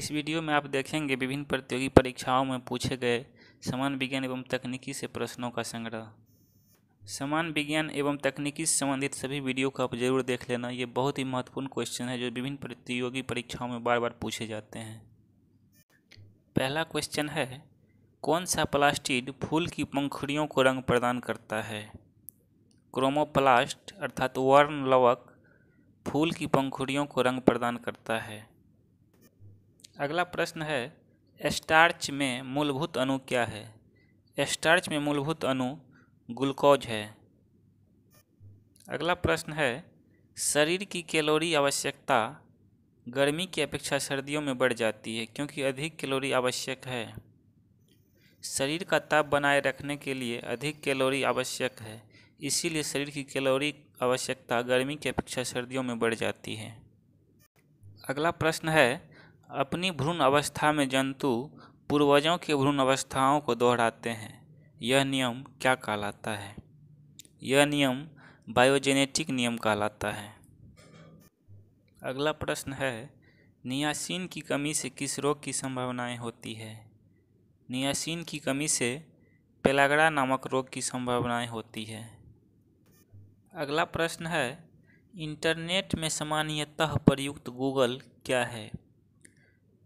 इस वीडियो में आप देखेंगे विभिन्न प्रतियोगी परीक्षाओं में पूछे गए समान विज्ञान एवं तकनीकी से प्रश्नों का संग्रह समान विज्ञान एवं तकनीकी से संबंधित सभी वीडियो को आप जरूर देख लेना ये बहुत ही महत्वपूर्ण क्वेश्चन है जो विभिन्न प्रतियोगी परीक्षाओं में बार बार पूछे जाते हैं पहला क्वेश्चन है कौन सा प्लास्टिड फूल की पंखुड़ियों को रंग प्रदान करता है क्रोमोप्लास्ट अर्थात वर्ण लवक फूल की पंखुड़ियों को रंग प्रदान करता है अगला प्रश्न है स्टार्च में मूलभूत अणु क्या है स्टार्च में मूलभूत अणु ग्लूकोज है अगला प्रश्न है शरीर की कैलोरी आवश्यकता गर्मी की अपेक्षा सर्दियों में बढ़ जाती है क्योंकि अधिक कैलोरी आवश्यक है शरीर का ताप बनाए रखने के लिए अधिक कैलोरी आवश्यक है इसीलिए शरीर की कैलोरी आवश्यकता गर्मी की अपेक्षा सर्दियों में बढ़ जाती है अगला प्रश्न है अपनी भ्रूण अवस्था में जंतु पूर्वजों की भ्रूण अवस्थाओं को दोहराते हैं यह नियम क्या कहलाता है यह नियम बायोजेनेटिक नियम कहलाता है अगला प्रश्न है नियासीन की कमी से किस रोग की संभावनाएं होती है नियासीन की कमी से पेलागड़ा नामक रोग की संभावनाएं होती है अगला प्रश्न है इंटरनेट में सामान्यतः प्रयुक्त गूगल क्या है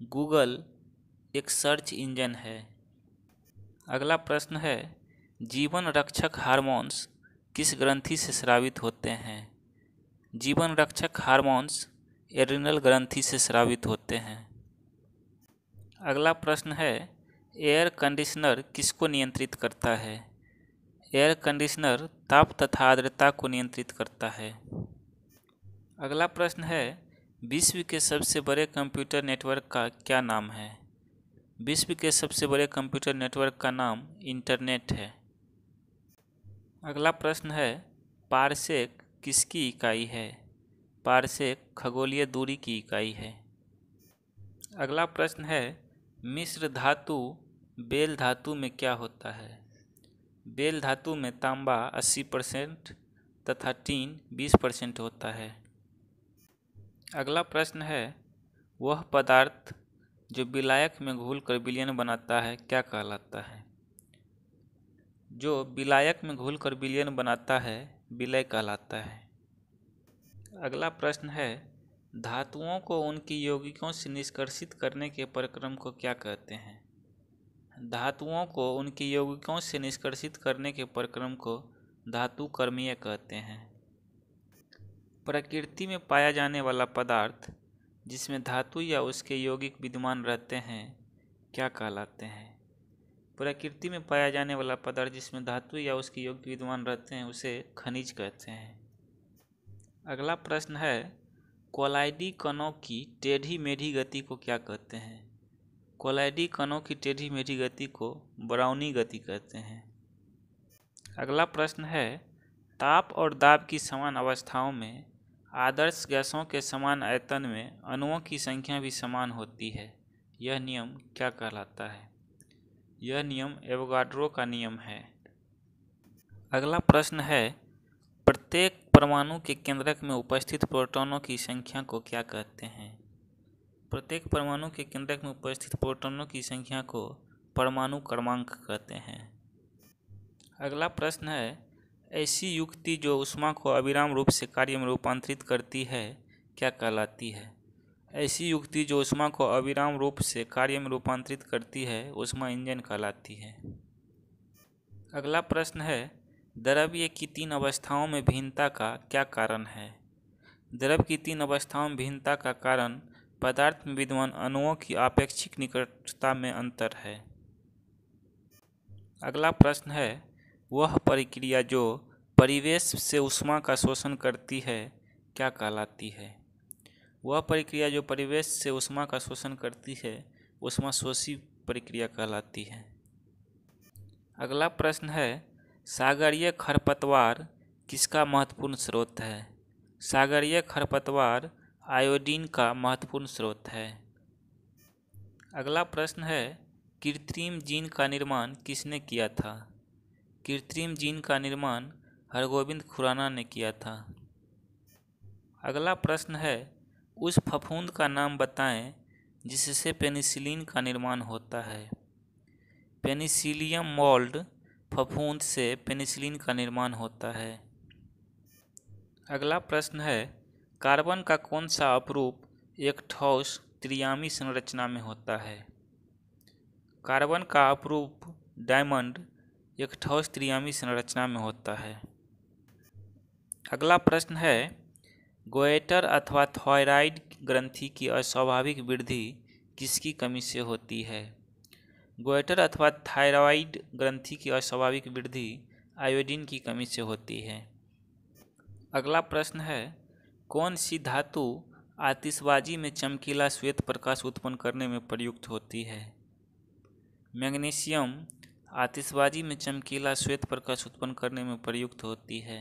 गूगल एक सर्च इंजन है अगला प्रश्न है जीवन रक्षक हार्मोन्स किस ग्रंथि से श्रावित होते हैं जीवन रक्षक हार्मोन्स एरिनल ग्रंथि से श्रावित होते हैं अगला प्रश्न है एयर कंडीशनर किसको नियंत्रित करता है एयर कंडीशनर ताप तथा आर्द्रता को नियंत्रित करता है अगला प्रश्न है विश्व के सबसे बड़े कंप्यूटर नेटवर्क का क्या नाम है विश्व के सबसे बड़े कंप्यूटर नेटवर्क का नाम इंटरनेट है अगला प्रश्न है पारसेक किसकी इकाई है पारसेक खगोलीय दूरी की इकाई है अगला प्रश्न है मिश्र धातु बेल धातु में क्या होता है बेल धातु में तांबा 80 परसेंट तथा टीन 20 परसेंट होता है अगला प्रश्न है वह पदार्थ जो विलायक में कर विलयन बनाता है क्या कहलाता है जो विलायक में कर विलयन बनाता है विलय कहलाता है अगला प्रश्न है धातुओं को उनकी यौगिकों से निष्कर्षित करने के प्रक्रम को क्या कहते हैं धातुओं को उनकी यौगिकों से निष्कर्षित करने के प्रक्रम को धातु कर्मीय कहते हैं प्रकृति में पाया जाने वाला पदार्थ जिसमें धातु या उसके यौगिक विद्यमान रहते हैं क्या कहलाते हैं प्रकृति में पाया जाने वाला पदार्थ जिसमें धातु या उसके यौगिक विद्यमान रहते हैं उसे खनिज कहते हैं अगला प्रश्न है कोलाइडी कणों की टेढ़ी मेढ़ी गति को क्या कहते हैं कोलाइडी कणों की टेढ़ी मेढ़ी गति को ब्राउनी गति कहते हैं अगला प्रश्न है ताप और दाब की समान अवस्थाओं में आदर्श गैसों के समान आयतन में अणुओं की संख्या भी समान होती है यह नियम क्या कहलाता है यह नियम एवोगाड्रो का नियम है अगला प्रश्न है प्रत्येक परमाणु के केंद्रक में उपस्थित प्रोटॉनों की संख्या को क्या कहते हैं प्रत्येक परमाणु के केंद्रक में उपस्थित प्रोटॉनों की संख्या को परमाणु क्रमांक कहते हैं अगला प्रश्न है ऐसी युक्ति जो ऊष्मा को अविराम रूप से कार्य में रूपांतरित करती है क्या कहलाती है ऐसी युक्ति जो उष्मा को अविराम रूप से कार्य में रूपांतरित करती है उष्मा इंजन कहलाती है अगला प्रश्न है द्रव्य की तीन अवस्थाओं में भिन्नता का क्या कारण है द्रव्य की तीन अवस्थाओं में भिन्नता का कारण पदार्थ में विद्वान अणुओं की आपेक्षिक निकटता में अंतर है अगला प्रश्न है वह प्रक्रिया जो परिवेश से उष्मा का शोषण करती है क्या कहलाती है वह प्रक्रिया जो परिवेश से उष्मा का शोषण करती है उष्मा शोषी प्रक्रिया कहलाती है अगला प्रश्न है सागरीय खरपतवार किसका महत्वपूर्ण स्रोत है सागरीय खरपतवार आयोडीन का महत्वपूर्ण स्रोत है अगला प्रश्न है कृत्रिम जीन का निर्माण किसने किया था कृत्रिम जीन का निर्माण हरगोविंद खुराना ने किया था अगला प्रश्न है उस फफूंद का नाम बताएं जिससे पेनिसिलिन का निर्माण होता है पेनिसिलियम मोल्ड फफूंद से पेनिसिलिन का निर्माण होता है अगला प्रश्न है कार्बन का कौन सा अपरूप एक ठोस त्रियामी संरचना में होता है कार्बन का अपरूप डायमंड एक ठोस त्रियामी संरचना में होता है अगला प्रश्न है गोएटर अथवा थॉयराइड ग्रंथि की अस्वाभाविक वृद्धि किसकी कमी से होती है गोएटर अथवा थायराइड ग्रंथि की अस्वाभाविक वृद्धि आयोडीन की कमी से होती है अगला प्रश्न है कौन सी धातु आतिशबाजी में चमकीला श्वेत प्रकाश उत्पन्न करने में प्रयुक्त होती है मैग्नीशियम आतिशबाजी में चमकीला श्वेत प्रकाश उत्पन्न करने में प्रयुक्त होती है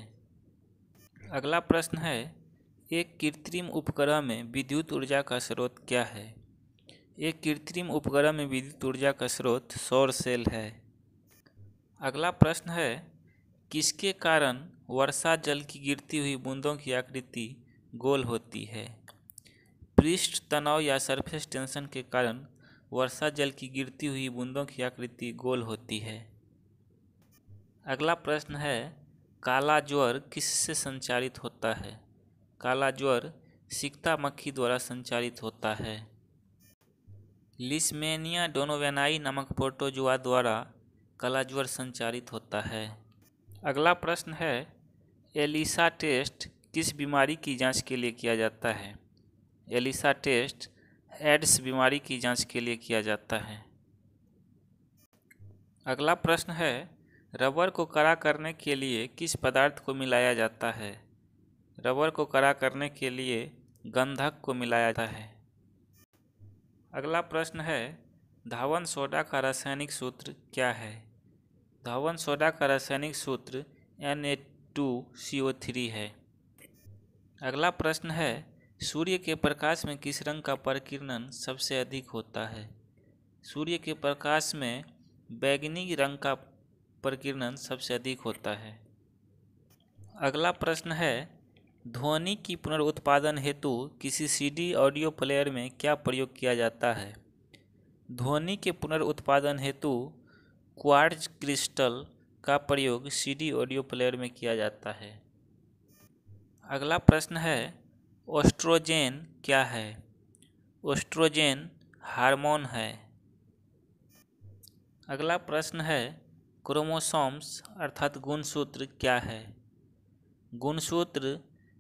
अगला प्रश्न है एक कृत्रिम उपग्रह में विद्युत ऊर्जा का स्रोत क्या है एक कृत्रिम उपग्रह में विद्युत ऊर्जा का स्रोत सौर सेल है अगला प्रश्न है किसके कारण वर्षा जल की गिरती हुई बूंदों की आकृति गोल होती है पृष्ठ तनाव या सरफेस टेंशन के कारण वर्षा जल की गिरती हुई बूंदों की आकृति गोल होती है अगला प्रश्न है काला ज्वर किससे संचालित होता है काला ज्वर सिकता मक्खी द्वारा संचालित होता है लिस्मेनिया डोनोवेनाई नामक प्रोटोजुआ द्वारा काला ज्वर संचालित होता है अगला प्रश्न है एलिसा टेस्ट किस बीमारी की जांच के लिए किया जाता है एलिसा टेस्ट एड्स बीमारी की जांच के लिए किया जाता है अगला प्रश्न है रबर को कड़ा करने के लिए किस पदार्थ को मिलाया जाता है रबर को कड़ा करने के लिए गंधक को मिलाया जाता है अगला प्रश्न है धावन सोडा का रासायनिक सूत्र क्या है धावन सोडा का रासायनिक सूत्र N A two C O three है अगला प्रश्न है सूर्य के प्रकाश में किस रंग का प्रकीर्णन सबसे अधिक होता है सूर्य के प्रकाश में बैगनी रंग का प्रकीर्णन सबसे अधिक होता है अगला प्रश्न है ध्वनि की पुनर्उत्पादन हेतु किसी सीडी ऑडियो प्लेयर में क्या प्रयोग किया जाता है ध्वनि के पुनर्उत्पादन हेतु क्वार्ज क्रिस्टल का प्रयोग सीडी ऑडियो प्लेयर में किया जाता है अगला प्रश्न है ओस्ट्रोजेन क्या है ओस्ट्रोजेन हार्मोन है अगला प्रश्न है क्रोमोसोम्स अर्थात गुणसूत्र क्या है गुणसूत्र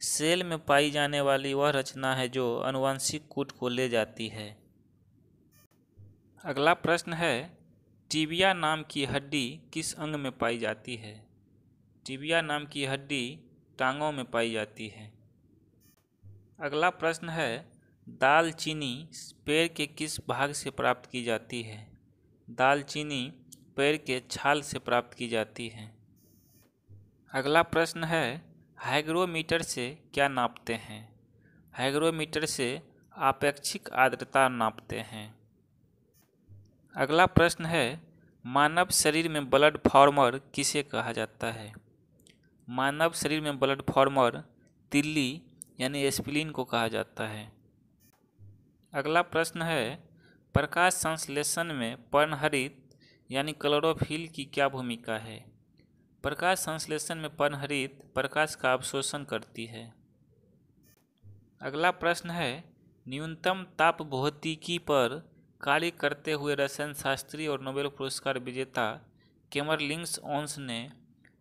सेल में पाई जाने वाली वह रचना है जो अनुवांशिक कूट को ले जाती है अगला प्रश्न है टिबिया नाम की हड्डी किस अंग में पाई जाती है टिबिया नाम की हड्डी टांगों में पाई जाती है अगला प्रश्न है दालचीनी पेड़ के किस भाग से प्राप्त की जाती है दालचीनी पैर के छाल से प्राप्त की जाती है अगला प्रश्न है हाइग्रोमीटर से क्या नापते हैं हाइग्रोमीटर से आपेक्षिक आर्द्रता नापते हैं अगला प्रश्न है मानव शरीर में ब्लड फॉर्मर किसे कहा जाता है मानव शरीर में ब्लड फॉर्मर तिल्ली यानी स्प्लिन को कहा जाता है अगला प्रश्न है प्रकाश संश्लेषण में पर्णहरित यानी क्लोरोफिल की क्या भूमिका है प्रकाश संश्लेषण में पनहरित प्रकाश का अवशोषण करती है अगला प्रश्न है न्यूनतम ताप भौतिकी पर कार्य करते हुए रसायन शास्त्री और नोबेल पुरस्कार विजेता केमरलिंग्स ओन्स ने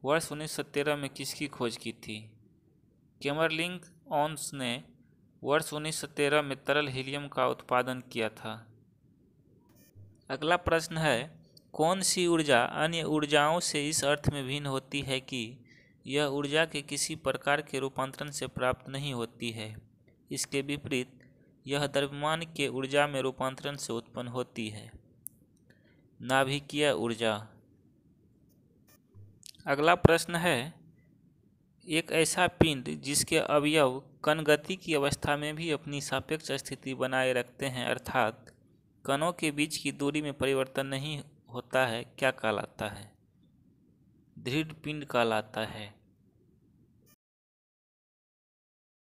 वर्ष 1913 में किसकी खोज की थी केमरलिंग ओन्स ने वर्ष 1913 में तरल हीलियम का उत्पादन किया था अगला प्रश्न है कौन सी ऊर्जा अन्य ऊर्जाओं से इस अर्थ में भिन्न होती है कि यह ऊर्जा के किसी प्रकार के रूपांतरण से प्राप्त नहीं होती है इसके विपरीत यह द्रव्यमान के ऊर्जा में रूपांतरण से उत्पन्न होती है नाभिकीय ऊर्जा अगला प्रश्न है एक ऐसा पिंड जिसके अवयव कण गति की अवस्था में भी अपनी सापेक्ष स्थिति बनाए रखते हैं अर्थात कणों के बीच की दूरी में परिवर्तन नहीं होता है क्या कहलाता है दृढ़ पिंड कहलाता है